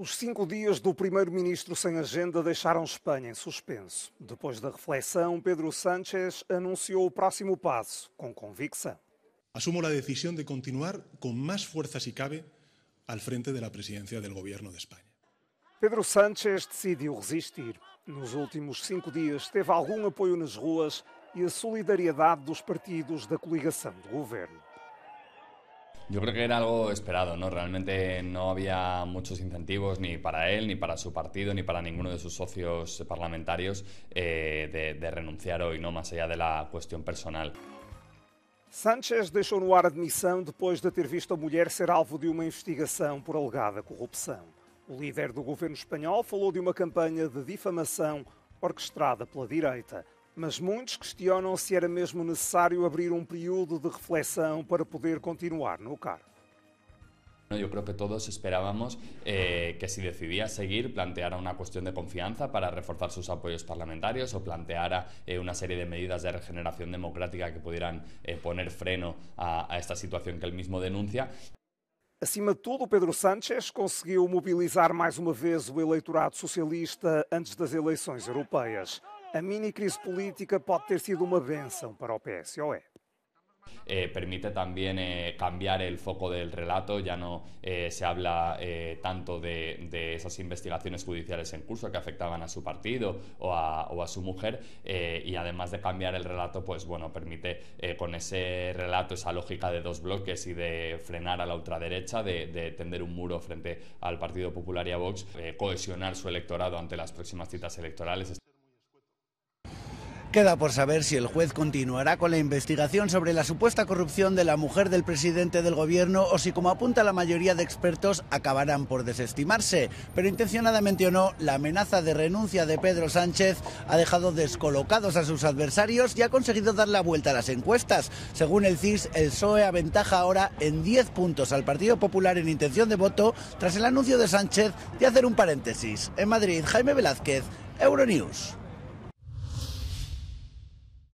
Os cinco dias do primeiro-ministro sem agenda deixaram Espanha em suspenso. Depois da reflexão, Pedro Sánchez anunciou o próximo passo, com convicção. Assumo a decisão de continuar com mais força, se cabe, al frente da presidência do governo de Espanha. Pedro Sánchez decidiu resistir. Nos últimos cinco dias teve algum apoio nas ruas e a solidariedade dos partidos da coligação do governo. Yo creo que era algo esperado, ¿no? Realmente no había muchos incentivos ni para él, ni para su partido, ni para ninguno de sus socios parlamentarios eh, de, de renunciar hoy, ¿no? Más allá de la cuestión personal. Sánchez deixou no ar a demissão depois de ter visto a mulher ser alvo de uma investigação por alegada corrupção. O líder do governo espanhol falou de uma campanha de difamação orquestrada pela direita mas muitos questionam se era mesmo necessário abrir um período de reflexão para poder continuar no cargo. Yo creo que todos esperábamos eh, que si decidía seguir planteara una cuestión de confianza para reforzar sus apoyos parlamentarios o planteara eh, una serie de medidas de regeneración democrática que pudieran eh, poner freno a, a esta situación que él mismo denuncia. Acima de tudo, Pedro Sánchez conseguiu mobilizar mais uma vez o eleitorado socialista antes das eleições europeias. La mini crisis política puede haber sido una benção para el PSOE. Eh, permite también eh, cambiar el foco del relato, ya no eh, se habla tanto de, esas investigaciones judiciales en curso que afectaban a su partido o a, su mujer y además de cambiar el relato, pues bueno, permite con ese relato, esa lógica de dos bloques y de frenar a la ultraderecha, de, de tender un muro frente al Partido Popular y a Vox, cohesionar su electorado ante las próximas citas electorales. Queda por saber si el juez continuará con la investigación sobre la supuesta corrupción de la mujer del presidente del gobierno o si, como apunta la mayoría de expertos, acabarán por desestimarse. Pero intencionadamente o no, la amenaza de renuncia de Pedro Sánchez ha dejado descolocados a sus adversarios y ha conseguido dar la vuelta a las encuestas. Según el CIS, el PSOE aventaja ahora en 10 puntos al Partido Popular en intención de voto tras el anuncio de Sánchez de hacer un paréntesis. En Madrid, Jaime Velázquez, Euronews.